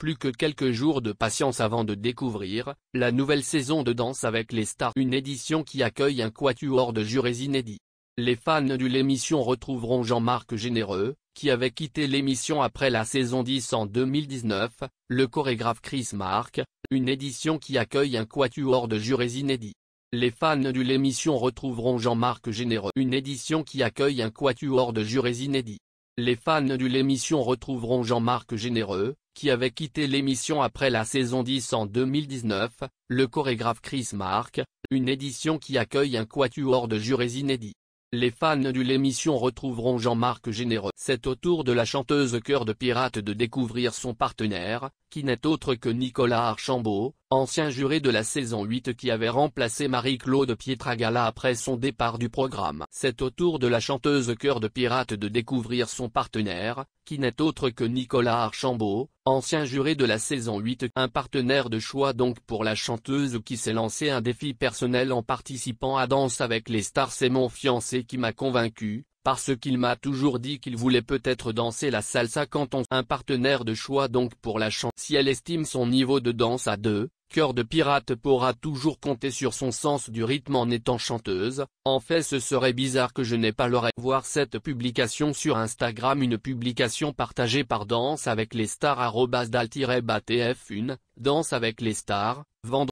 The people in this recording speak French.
Plus que quelques jours de patience avant de découvrir, la nouvelle saison de Danse avec les stars une édition qui accueille un quatuor de jurés inédits. Les fans de l'émission retrouveront Jean-Marc Généreux, qui avait quitté l'émission après la saison 10 en 2019, le chorégraphe Chris Mark, une édition qui accueille un quatuor de jurés inédits. Les fans de l'émission retrouveront Jean-Marc Généreux une édition qui accueille un quatuor de jurés inédits. Les fans de l'émission retrouveront Jean-Marc Généreux, qui avait quitté l'émission après la saison 10 en 2019, le chorégraphe Chris Mark, une édition qui accueille un quatuor de jurés inédits. Les fans de l'émission retrouveront Jean-Marc Généreux. C'est au tour de la chanteuse Cœur de Pirate de découvrir son partenaire, qui n'est autre que Nicolas Archambault, ancien juré de la saison 8 qui avait remplacé Marie-Claude Pietragala après son départ du programme. C'est au tour de la chanteuse Cœur de Pirate de découvrir son partenaire, qui n'est autre que Nicolas Archambault, ancien juré de la saison 8. Un partenaire de choix donc pour la chanteuse qui s'est lancé un défi personnel en participant à Danse avec les stars. C'est mon fiancé qui m'a convaincu, parce qu'il m'a toujours dit qu'il voulait peut-être danser la salsa quand on un partenaire de choix donc pour la chanteuse Si elle estime son niveau de danse à deux, Cœur de pirate pourra toujours compter sur son sens du rythme en étant chanteuse, en fait ce serait bizarre que je n'ai pas l'oreille. Voir cette publication sur Instagram une publication partagée par Danse avec les stars arrobas 1 Danse avec les stars, vendredi.